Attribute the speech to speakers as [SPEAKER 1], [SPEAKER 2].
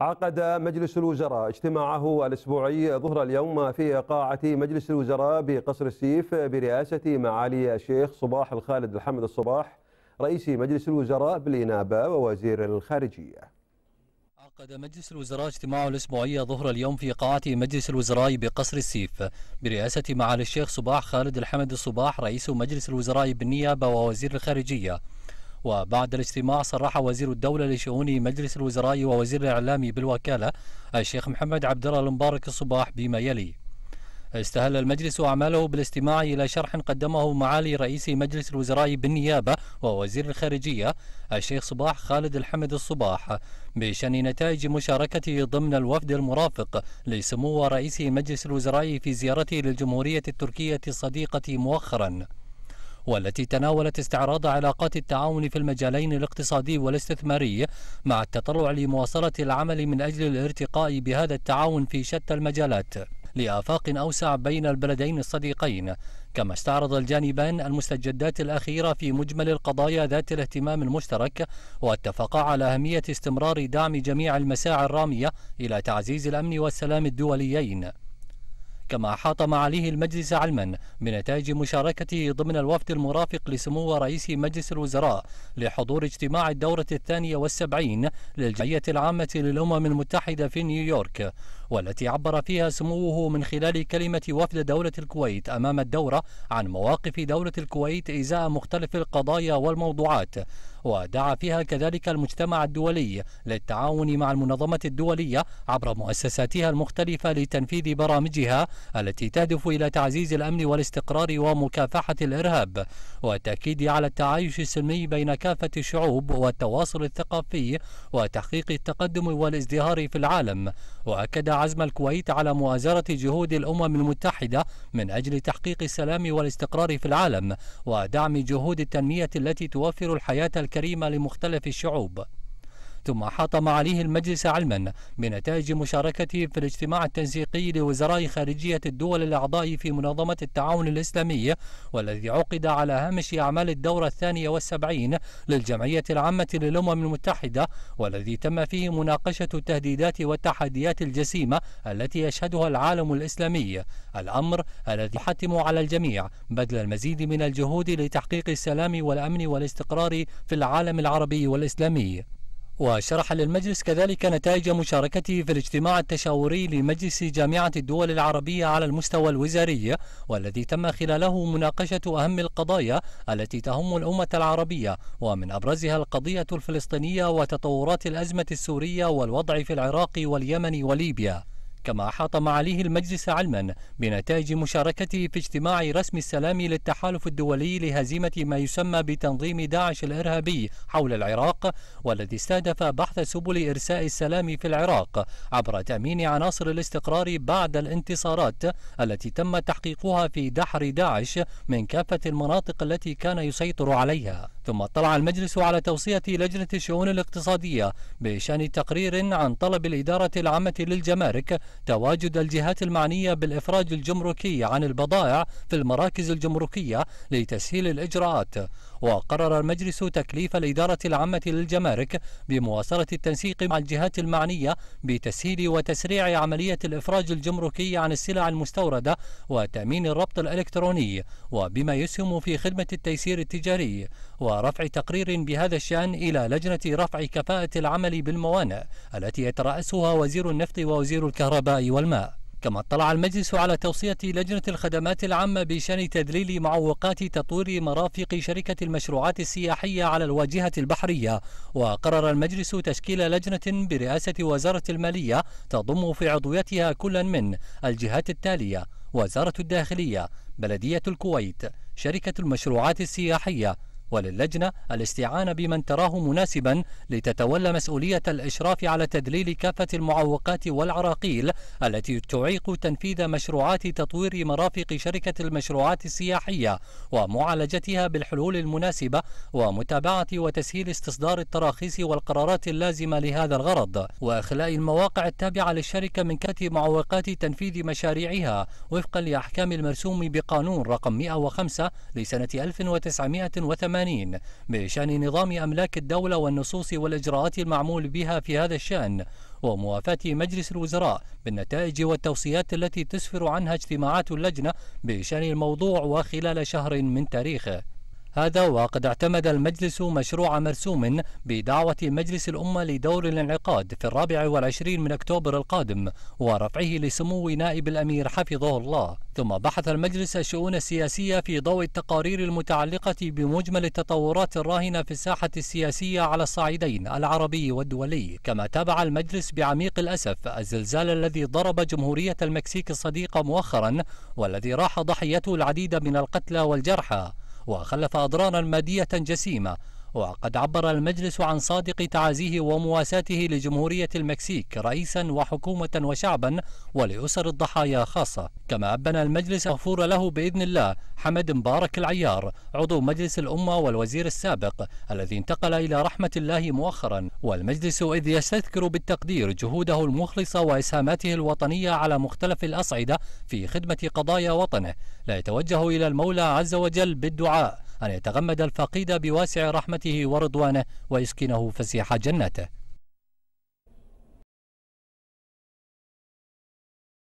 [SPEAKER 1] عقد مجلس الوزراء اجتماعه الاسبوعي ظهر اليوم في قاعه مجلس الوزراء بقصر السيف برئاسه معالي الشيخ صباح الخالد الحمد الصباح رئيس مجلس الوزراء بالانابه ووزير الخارجيه. عقد مجلس الوزراء اجتماعه الاسبوعي ظهر اليوم في قاعه مجلس الوزراء بقصر السيف برئاسه معالي الشيخ صباح خالد الحمد الصباح رئيس مجلس الوزراء بالنيابه ووزير الخارجيه. وبعد الاجتماع صرح وزير الدولة لشؤون مجلس الوزراء ووزير الإعلام بالوكالة الشيخ محمد عبد الله المبارك الصباح بما يلي استهل المجلس أعماله بالاستماع إلى شرح قدمه معالي رئيس مجلس الوزراء بالنيابة ووزير الخارجية الشيخ صباح خالد الحمد الصباح بشأن نتائج مشاركته ضمن الوفد المرافق لسمو رئيس مجلس الوزراء في زيارته للجمهورية التركية الصديقة مؤخراً والتي تناولت استعراض علاقات التعاون في المجالين الاقتصادي والاستثماري مع التطلع لمواصلة العمل من أجل الارتقاء بهذا التعاون في شتى المجالات لآفاق أوسع بين البلدين الصديقين كما استعرض الجانبان المستجدات الأخيرة في مجمل القضايا ذات الاهتمام المشترك واتفقا على أهمية استمرار دعم جميع المساعي الرامية إلى تعزيز الأمن والسلام الدوليين كما حاطم عليه المجلس علما بنتائج مشاركته ضمن الوفد المرافق لسمو رئيس مجلس الوزراء لحضور اجتماع الدورة الثانية والسبعين للجمعية العامة للأمم المتحدة في نيويورك والتي عبر فيها سموه من خلال كلمة وفد دولة الكويت أمام الدورة عن مواقف دولة الكويت إزاء مختلف القضايا والموضوعات ودعا فيها كذلك المجتمع الدولي للتعاون مع المنظمة الدولية عبر مؤسساتها المختلفة لتنفيذ برامجها التي تهدف إلى تعزيز الأمن والاستقرار ومكافحة الإرهاب والتأكيد على التعايش السلمي بين كافة الشعوب والتواصل الثقافي وتحقيق التقدم والازدهار في العالم وأكد عزم الكويت على مؤازرة جهود الأمم المتحدة من أجل تحقيق السلام والاستقرار في العالم ودعم جهود التنمية التي توفر الحياة الكريمة الكريمة لمختلف الشعوب ثم حطم عليه المجلس علما بنتائج مشاركته في الاجتماع التنسيقي لوزراء خارجية الدول الأعضاء في منظمة التعاون الإسلامي والذي عقد على هامش أعمال الدورة الثانية والسبعين للجمعية العامة للأمم المتحدة والذي تم فيه مناقشة التهديدات والتحديات الجسيمة التي يشهدها العالم الإسلامي الأمر الذي يحتم على الجميع بذل المزيد من الجهود لتحقيق السلام والأمن والاستقرار في العالم العربي والإسلامي وشرح للمجلس كذلك نتائج مشاركته في الاجتماع التشاوري لمجلس جامعة الدول العربية على المستوى الوزاري والذي تم خلاله مناقشة أهم القضايا التي تهم الأمة العربية ومن أبرزها القضية الفلسطينية وتطورات الأزمة السورية والوضع في العراق واليمن وليبيا كما أحاط معاليه المجلس علما بنتائج مشاركته في اجتماع رسم السلام للتحالف الدولي لهزيمة ما يسمى بتنظيم داعش الإرهابي حول العراق والذي استهدف بحث سبل إرساء السلام في العراق عبر تأمين عناصر الاستقرار بعد الانتصارات التي تم تحقيقها في دحر داعش من كافة المناطق التي كان يسيطر عليها ثم اطلع المجلس على توصية لجنة الشؤون الاقتصادية بشأن تقرير عن طلب الإدارة العامة للجمارك تواجد الجهات المعنية بالإفراج الجمركي عن البضائع في المراكز الجمركية لتسهيل الإجراءات وقرر المجلس تكليف الإدارة العامة للجمارك بمواصلة التنسيق مع الجهات المعنية بتسهيل وتسريع عملية الإفراج الجمركي عن السلع المستوردة وتأمين الربط الإلكتروني وبما يسهم في خدمة التيسير التجاري ورفع تقرير بهذا الشأن إلى لجنة رفع كفاءة العمل بالموانئ التي يترأسها وزير النفط ووزير الكهرباء والماء كما اطلع المجلس على توصية لجنة الخدمات العامة بشأن تدليل معوقات تطوير مرافق شركة المشروعات السياحية على الواجهة البحرية وقرر المجلس تشكيل لجنة برئاسة وزارة المالية تضم في عضويتها كل من الجهات التالية وزارة الداخلية بلدية الكويت شركة المشروعات السياحية وللجنة الاستعانة بمن تراه مناسبا لتتولى مسؤولية الإشراف على تدليل كافة المعوقات والعراقيل التي تعيق تنفيذ مشروعات تطوير مرافق شركة المشروعات السياحية ومعالجتها بالحلول المناسبة ومتابعة وتسهيل استصدار التراخيص والقرارات اللازمة لهذا الغرض وإخلاء المواقع التابعة للشركة من كافة معوقات تنفيذ مشاريعها وفقا لأحكام المرسوم بقانون رقم 105 لسنة 1980 1980 بشأن نظام أملاك الدولة والنصوص والإجراءات المعمول بها في هذا الشأن وموافاة مجلس الوزراء بالنتائج والتوصيات التي تسفر عنها اجتماعات اللجنة بشأن الموضوع وخلال شهر من تاريخه هذا وقد اعتمد المجلس مشروع مرسوم بدعوة مجلس الأمة لدور الانعقاد في الرابع والعشرين من أكتوبر القادم ورفعه لسمو نائب الأمير حفظه الله ثم بحث المجلس الشؤون السياسية في ضوء التقارير المتعلقة بمجمل التطورات الراهنة في الساحة السياسية على الصعيدين العربي والدولي كما تابع المجلس بعميق الأسف الزلزال الذي ضرب جمهورية المكسيك الصديقة مؤخرا والذي راح ضحيته العديد من القتلى والجرحى وخلف أضرارا مادية جسيمة وقد عبر المجلس عن صادق تعازيه ومواساته لجمهورية المكسيك رئيسا وحكومة وشعبا ولأسر الضحايا خاصة كما أبنى المجلس أغفور له بإذن الله حمد مبارك العيار عضو مجلس الأمة والوزير السابق الذي انتقل إلى رحمة الله مؤخرا والمجلس إذ يستذكر بالتقدير جهوده المخلصة وإسهاماته الوطنية على مختلف الأصعدة في خدمة قضايا وطنه لا يتوجه إلى المولى عز وجل بالدعاء أن يتغمد الفقيد بواسع رحمته ورضوانه ويسكنه فسيح جناته